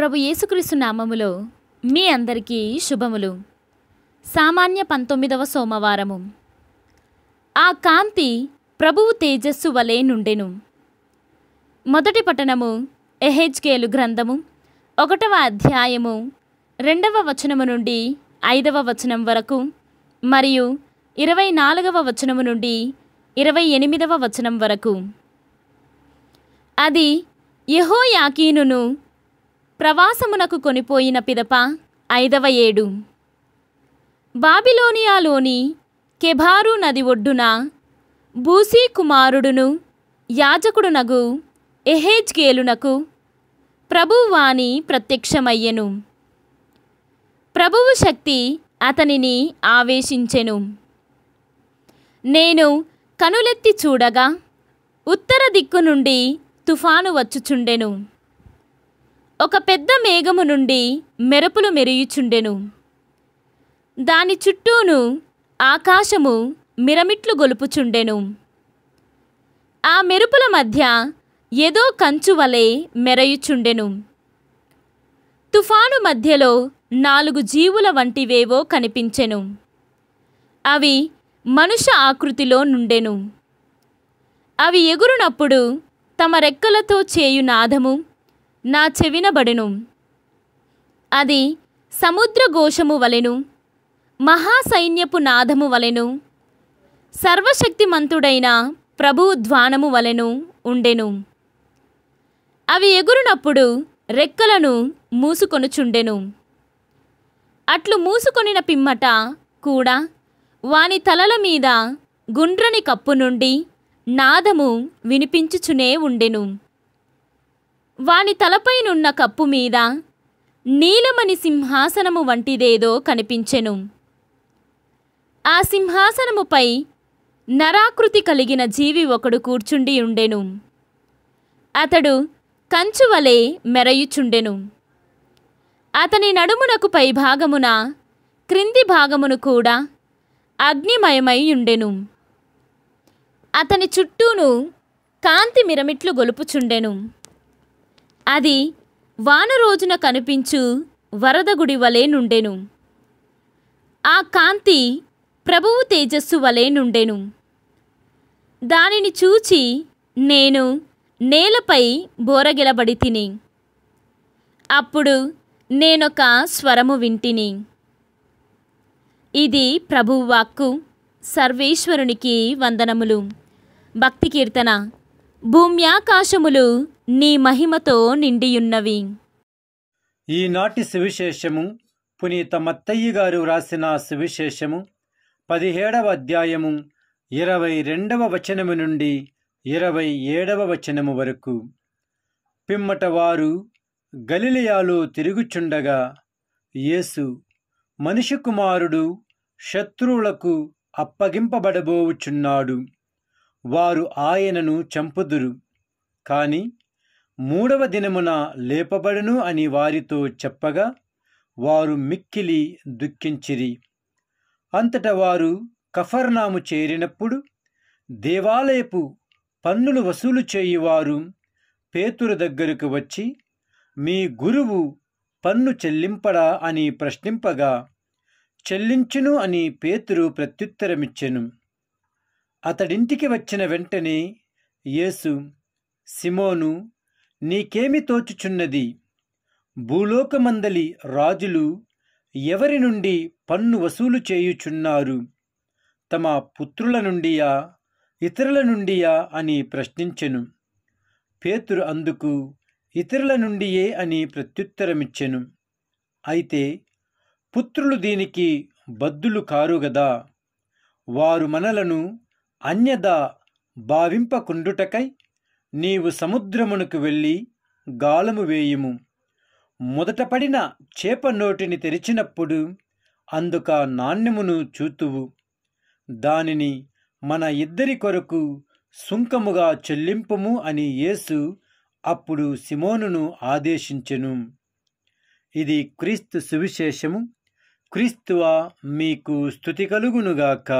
ప్రభు యేసుక్రీస్తు నామములో మీ అందరికీ శుభములు సామాన్య పంతొమ్మిదవ సోమవారము ఆ కాంతి ప్రభువు తేజస్సు వలె నుండెను మొదటి పట్టణము ఎహెచ్కేలు గ్రంథము ఒకటవ అధ్యాయము రెండవ వచనము నుండి ఐదవ వచనం వరకు మరియు ఇరవై నాలుగవ వచనము నుండి ఇరవై ఎనిమిదవ వచనం వరకు అది యహోయాకీనును ప్రవాసమునకు కొనిపోయిన పిదప ఐదవ ఏడు బాబిలోనియాలోని కెభారు నది ఒడ్డున బూసీ కుమారుడును యాజకుడునగు గేలునకు ప్రభువాణి ప్రత్యక్షమయ్యెను ప్రభువు శక్తి అతనిని ఆవేశించెను నేను కనులెత్తి చూడగా ఉత్తర దిక్కు నుండి తుఫాను వచ్చుచుండెను ఒక పెద్ద మేఘము నుండి మెరుపులు మెరుయుచుండెను దాని చుట్టూను ఆకాశము మిరమిట్లు గొలుపుచుండెను ఆ మెరుపుల మధ్య ఏదో కంచు వలె మెరయుచుండెను తుఫాను మధ్యలో నాలుగు జీవుల వంటివేవో కనిపించెను అవి మనుష్య ఆకృతిలో నుండెను అవి ఎగురునప్పుడు తమ రెక్కలతో చేయు నాదము నా చెవినబడెను అది సముద్ర ఘోషము వలెను మహాసైన్యపు నాదము వలెను సర్వశక్తిమంతుడైన ప్రభువు ధ్వానము వలెను ఉండెను అవి ఎగురునప్పుడు రెక్కలను మూసుకొనుచుండెను అట్లు మూసుకొనిన పిమ్మట కూడా వాని తలల మీద గుండ్రని కప్పు నుండి నాదము వినిపించుచునే ఉండెను వాని తలపైనున్న కప్పు మీద నీలమణి సింహాసనము వంటిదేదో కనిపించెను ఆ సింహాసనముపై నరాకృతి కలిగిన జీవి ఒకడు కూర్చుండి ఉండెను అతడు కంచువలే మెరయుచుండెను అతని నడుమునకు పైభాగమున క్రింది భాగమును కూడా అగ్నిమయమై ఉండెను అతని చుట్టూను కాంతి మిరమిట్లు గొలుపుచుండెను అది వాన రోజున కనిపించు వరదగుడి వలె నుండెను ఆ కాంతి ప్రభువు తేజస్సు వలె నుండెను దానిని చూచి నేను నేలపై బోరగిలబడి తిని అప్పుడు నేనొక స్వరము వింటిని ఇది ప్రభువు వాక్కు సర్వేశ్వరునికి వందనములు భక్తి కీర్తన భూమ్యాకాశములు నీ మహిమతో నిండియున్నవి ఈనాటి సువిశేషము పునీత మత్తయ్య గారు వ్రాసిన సువిశేషము పదిహేడవ అధ్యాయము ఇరవై రెండవ వచనము నుండి ఇరవై ఏడవ వచనము వరకు పిమ్మట వారు గలిలయాలో తిరుగుచుండగా యేసు మనిషి కుమారుడు శత్రువులకు అప్పగింపబడబోవుచున్నాడు వారు ఆయనను చంపుదురు కాని మూడవ దినమున లేపబడును అని వారితో చెప్పగా వారు మిక్కిలి దుఃఖించిరి అంతట వారు కఫర్నాము చేరినప్పుడు దేవాలయపు పన్నులు వసూలు చేయువారు పేతురు దగ్గరకు వచ్చి మీ గురువు పన్ను చెల్లింపడా అని ప్రశ్నింపగా చెల్లించును అని పేతురు ప్రత్యుత్తరమిచ్చెను అతడింటికి వచ్చిన వెంటనే యేసు సిమోను నీకేమి తోచుచున్నది భూలోకమందలి రాజులు ఎవరి నుండి పన్ను వసూలు చేయుచున్నారు తమ పుత్రుల నుండియా ఇతరుల నుండియా అని ప్రశ్నించెను పేతురు అందుకు ఇతరుల నుండియే అని ప్రత్యుత్తరమిచ్చెను అయితే పుత్రులు దీనికి బద్దులు కారుగదా వారు మనలను అన్యదా భావింపకుండుటకై నీవు సముద్రమునకు వెళ్ళి గాలము వేయుము మొదటపడిన చేప నోటిని తెరిచినప్పుడు అందుక నాణ్యమును చూతువు దానిని మన ఇద్దరి కొరకు సుంకముగా చెల్లింపుము అని యేసు అప్పుడు సిమోనును ఆదేశించెను ఇది క్రీస్తు సువిశేషము క్రీస్తువా మీకు స్థుతి కలుగునుగాక